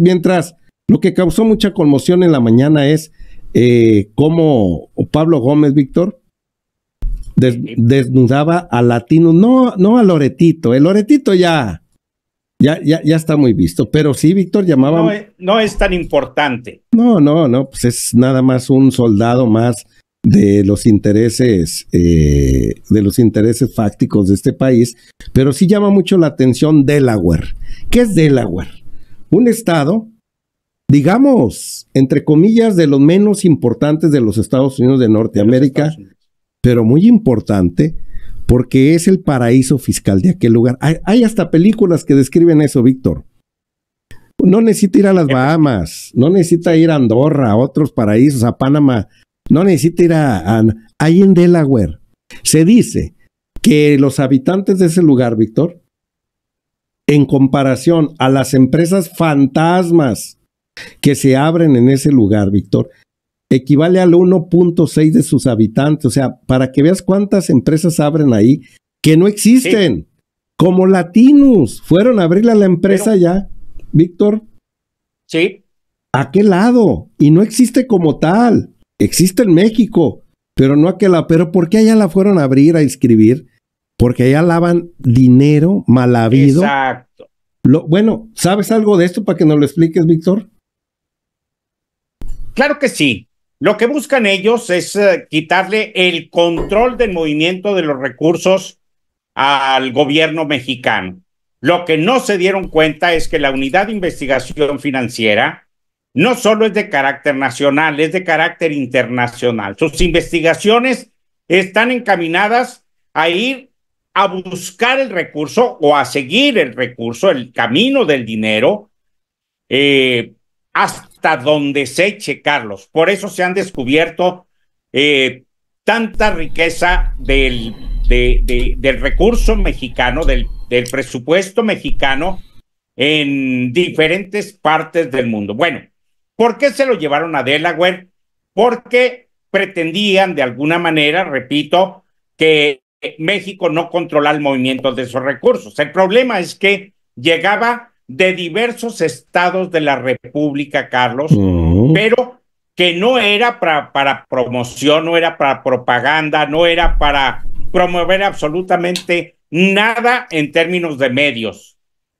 Mientras, lo que causó mucha conmoción en la mañana es eh, cómo Pablo Gómez, Víctor, desnudaba a Latino no, no a Loretito, el Loretito ya, ya, ya, está muy visto, pero sí, Víctor llamaba... Eh, no es, tan importante. No, no, no, pues es nada más un soldado más de los intereses eh, de los intereses fácticos de este país, pero sí llama mucho la atención Delaware. ¿Qué es Delaware? un Estado, digamos, entre comillas, de los menos importantes de los Estados Unidos de Norteamérica, pero muy importante porque es el paraíso fiscal de aquel lugar. Hay, hasta películas que describen eso, Víctor. No necesita ir a las eh, Bahamas, no necesita ir a Andorra, a otros paraísos, a Panamá, no necesita ir a, a ahí en Delaware. Se dice que los habitantes de ese lugar, Víctor, en comparación a las empresas fantasmas que se abren en ese lugar, Víctor, equivale al 1.6 de sus habitantes. O sea, para que veas cuántas empresas abren ahí que no existen, como latinos, fueron a abrirle a la empresa ya, Víctor. Sí. ¿A qué lado? Y no existe como tal. Existe en México, pero no aquel lado. Pero ¿por qué allá la fueron a abrir, a inscribir? porque allá lavan dinero mal habido. Exacto. bueno, ¿sabes algo de esto para que nos lo expliques, Víctor? Claro que sí. Lo que buscan ellos es eh, quitarle el control del movimiento de los recursos al gobierno mexicano. Lo que no se dieron cuenta es que la unidad de investigación financiera no solo es de carácter nacional, es de carácter internacional. Sus investigaciones están encaminadas a ir a buscar el recurso o a seguir el recurso, el camino del dinero, eh, hasta donde se eche, Carlos. Por eso se han descubierto eh, tanta riqueza del, del recurso mexicano, del, del presupuesto mexicano en diferentes partes del mundo. Bueno, ¿por qué se lo llevaron a Delaware? Porque pretendían de alguna manera, repito, que México no controla el movimiento de esos recursos. El problema es que llegaba de diversos estados de la República, Carlos, pero que no era para, para promoción, no era para propaganda, no era para promover absolutamente nada en términos de medios.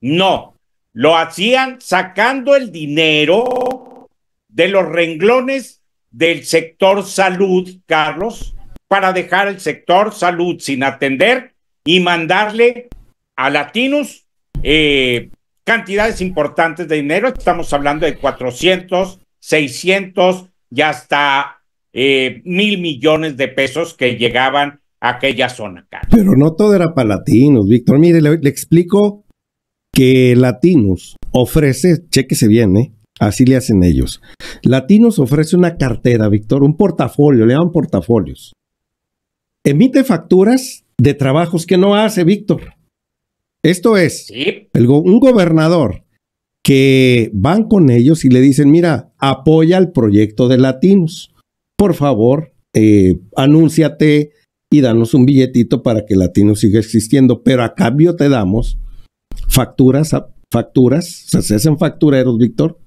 No, lo hacían sacando el dinero de los renglones del sector salud, Carlos, para dejar el sector salud sin atender y mandarle a latinos eh, cantidades importantes de dinero. Estamos hablando de 400, 600 y hasta eh, mil millones de pesos que llegaban a aquella zona. Pero no todo era para latinos, Víctor. Mire, le, explico que Latinos ofrece, chequese bien, viene, ¿eh? Así le hacen ellos. Latinos ofrece una cartera, Víctor, un portafolio, le llaman portafolios emite facturas de trabajos que no hace, Víctor. Esto es, un gobernador que van con ellos y le dicen, mira, apoya el proyecto de latinos. Por favor, eh, anúnciate y danos un billetito para que Latinos siga existiendo, pero a cambio te damos facturas, facturas, se hacen factureros, Víctor,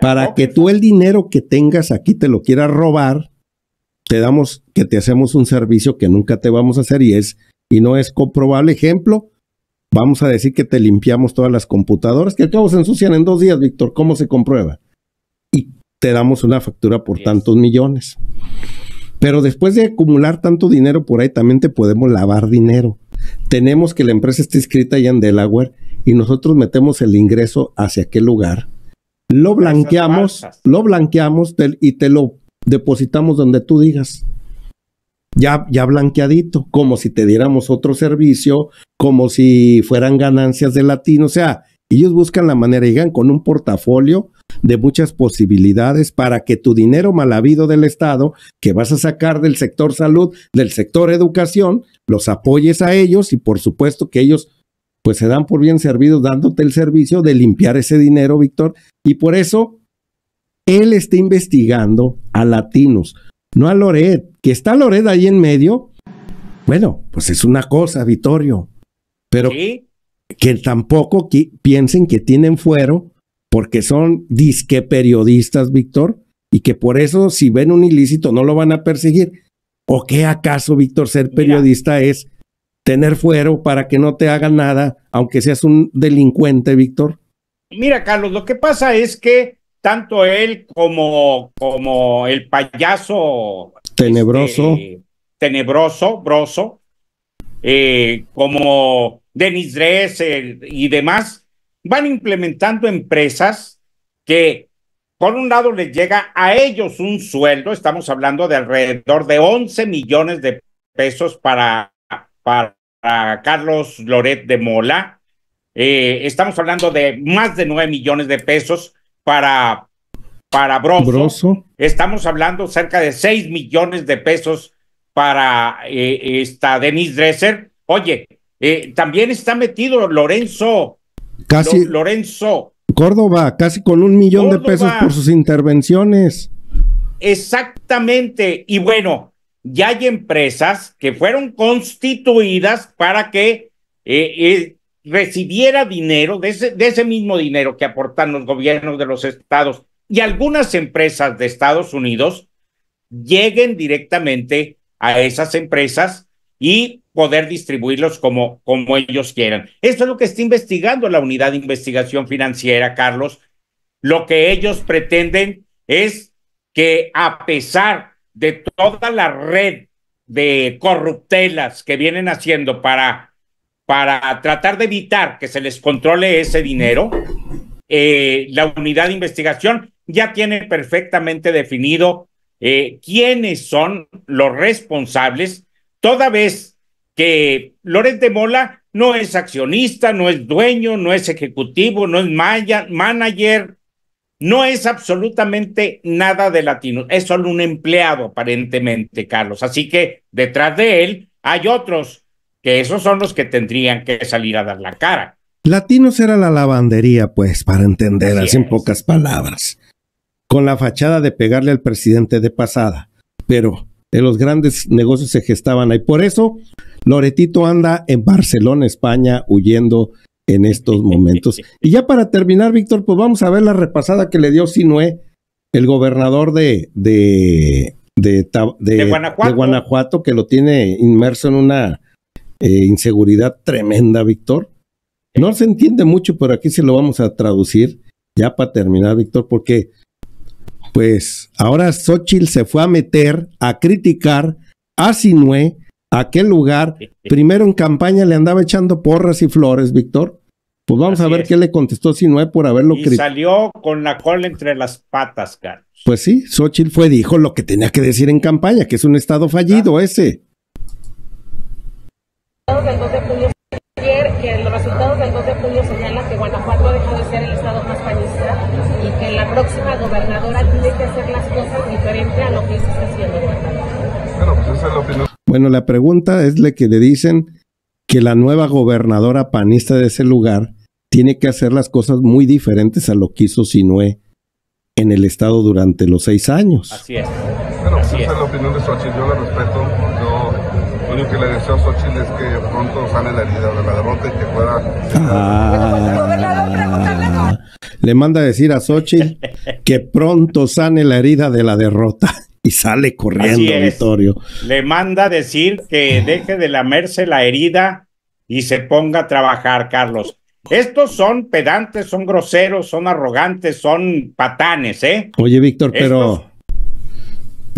para que tú el dinero que tengas aquí te lo quieras robar te damos, que te hacemos un servicio que nunca te vamos a hacer y es, y no es comprobable. Ejemplo, vamos a decir que te limpiamos todas las computadoras, que al se ensucian en dos días, Víctor, ¿cómo se comprueba? Y te damos una factura por tantos millones. Pero después de acumular tanto dinero por ahí, también te podemos lavar dinero. Tenemos que la empresa está inscrita ya en Delaware y nosotros metemos el ingreso hacia aquel lugar. Lo blanqueamos, lo blanqueamos y te lo depositamos donde tú digas. Ya, ya blanqueadito, como si te diéramos otro servicio, como si fueran ganancias de latín... O sea, ellos buscan la manera, llegan con un portafolio de muchas posibilidades para que tu dinero mal habido del Estado, que vas a sacar del sector salud, del sector educación, los apoyes a ellos y por supuesto que ellos pues se dan por bien servidos dándote el servicio de limpiar ese dinero, Víctor. Y por eso él está investigando a latinos, no a Loret. Que está Loret ahí en medio, bueno, pues es una cosa, Vittorio, pero que tampoco piensen que tienen fuero porque son disque periodistas, Víctor, y que por eso si ven un ilícito no lo van a perseguir. ¿O qué acaso, Víctor, ser periodista es tener fuero para que no te hagan nada, aunque seas un delincuente, Víctor? Mira, Carlos, lo que pasa es que tanto él como, como el payaso tenebroso, este, tenebroso, broso, eh, como Denis Dressel y demás, van implementando empresas que, por un lado, les llega a ellos un sueldo, estamos hablando de alrededor de 11 millones de pesos para, para, Carlos Loret de Mola. Eh, estamos hablando de más de 9 millones de pesos para, para Broso. Estamos hablando cerca de 6 millones de pesos para eh, esta denis Dresser. Oye, eh, también está metido Lorenzo. Casi. Lorenzo. Córdoba, casi con un millón de pesos por sus intervenciones. Exactamente. Y bueno, ya hay empresas que fueron constituidas para que eh, eh recibiera dinero, de ese, mismo dinero que aportan los gobiernos de los estados y algunas empresas de Estados Unidos, lleguen directamente a esas empresas y poder distribuirlos como, como ellos quieran. Esto es lo que está investigando la unidad de investigación financiera, Carlos. Lo que ellos pretenden es que a pesar de toda la red de corruptelas que vienen haciendo para para tratar de evitar que se les controle ese dinero, eh, la unidad de investigación ya tiene perfectamente definido eh, quiénes son los responsables, toda vez que Lorenzo de Mola no es accionista, no es dueño, no es ejecutivo, no es manager, no es absolutamente nada de latino, es solo un empleado aparentemente, Carlos. Así que detrás de él hay otros esos son los que tendrían que salir a dar la cara. Latinos era la lavandería, pues, para entender, así, en pocas palabras. Con la fachada de pegarle al presidente de pasada. Pero en los grandes negocios se gestaban ahí. Por eso, Loretito anda en Barcelona, España, huyendo en estos momentos. y ya para terminar, Víctor, pues vamos a ver la repasada que le dio Sinué, el gobernador de, de, de, Guanajuato, que lo tiene inmerso en una eh, inseguridad tremenda, Víctor. No se entiende mucho, pero aquí se lo vamos a traducir ya para terminar, Víctor, porque pues ahora Xochitl se fue a meter, a criticar a Sinue, a aquel lugar. Primero en campaña le andaba echando porras y flores, Víctor. Pues vamos a ver qué le contestó Sinue por haberlo criticado. Y salió con la cola entre las patas, Carlos. Pues sí, Xochitl fue, dijo lo que tenía que decir en campaña, que es un estado fallido ese del 2 de julio ayer que los resultados del 2 de julio señalan que Guanajuato ha dejado de ser el estado más panista y que la próxima gobernadora tiene que hacer las cosas diferente a lo que se está haciendo Bueno, pues esa es la opinión. Bueno, la pregunta es la que le dicen que la nueva gobernadora panista de ese lugar tiene que hacer las cosas muy diferentes a lo que hizo Sinué en el estado durante los seis años. Así es. Bueno, pues Así esa es. es la opinión de Xochitl, yo la respeto que le que pronto la herida de la derrota que ah. le manda a decir a Xochitl que pronto sane la herida de la derrota. Y sale corriendo, victorio. Le manda a decir que deje de lamerse la herida y se ponga a trabajar, Carlos. Estos son pedantes, son groseros, son arrogantes, son patanes, ¿eh? Oye, Víctor, pero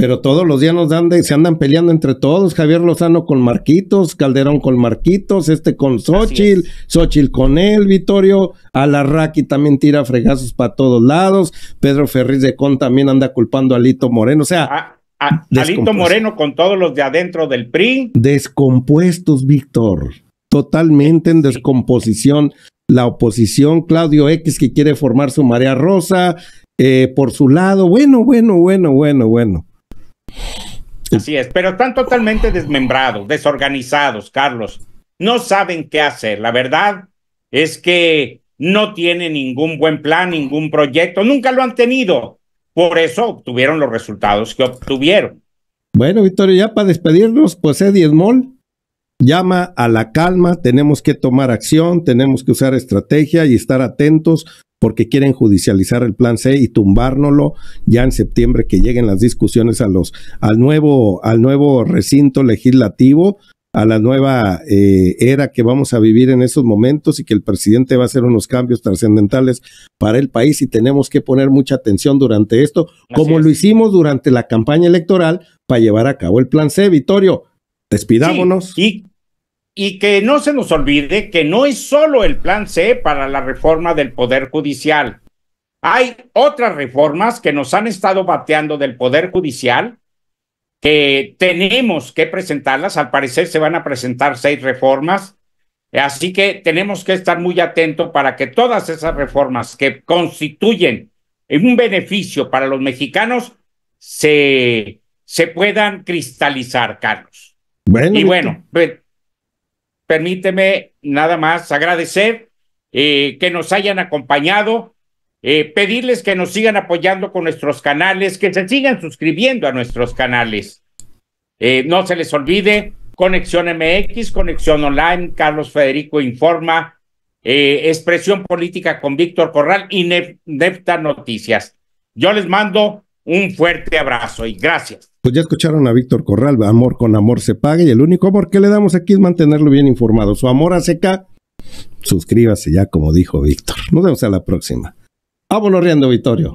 pero todos los días nos dan se andan peleando entre todos. Javier Lozano con Marquitos, Calderón con Marquitos, este con Xochitl, Xochitl con él, Vittorio. Alarraqui también tira fregazos para todos lados. Pedro Ferriz de Con también anda culpando a Lito Moreno. O sea, A, Alito Moreno con todos los de adentro del PRI. Descompuestos, Víctor. Totalmente en descomposición. La oposición, Claudio X, que quiere formar su marea rosa, eh, por su lado. Bueno, bueno, bueno, bueno, bueno. Así es, pero están totalmente desmembrados, desorganizados, Carlos. No saben qué hacer. La verdad es que no tienen ningún buen plan, ningún proyecto, nunca lo han tenido. Por eso obtuvieron los resultados que obtuvieron. Bueno, victoria ya para despedirnos, pues Eddie Small llama a la calma, tenemos que tomar acción, tenemos que usar estrategia y estar atentos porque quieren judicializar el plan C y tumbárnoslo ya en septiembre que lleguen las discusiones a los, al, nuevo, al nuevo recinto legislativo a la nueva eh, era que vamos a vivir en esos momentos y que el presidente va a hacer unos cambios trascendentales para el país y tenemos que poner mucha atención durante esto, como lo hicimos durante la campaña electoral para llevar a cabo el plan C. Vitorio, despidámonos y que no se nos olvide que no es solo el plan C para la reforma del Poder Judicial. Hay otras reformas que nos han estado bateando del Poder Judicial que tenemos que presentarlas. Al parecer se van a presentar seis reformas. Así que tenemos que estar muy atentos para que todas esas reformas que constituyen un beneficio para los mexicanos se, se puedan cristalizar, Carlos. y bueno, pues, permíteme nada más agradecer eh, que nos hayan acompañado, eh, pedirles que nos sigan apoyando con nuestros canales, que se sigan suscribiendo a nuestros canales. Eh, no se les olvide, Conexión MX, Conexión Online, Carlos Federico Informa, Expresión Política con Víctor Corral y Nefta Noticias. Yo les mando un fuerte abrazo y gracias. Pues ya escucharon a Víctor Corral, amor con amor se paga y el único amor que le damos aquí es mantenerlo bien informado. Su amor hace seca, suscríbase ya como dijo Víctor. Nos vemos a la próxima. Vámonos riendo, Vittorio.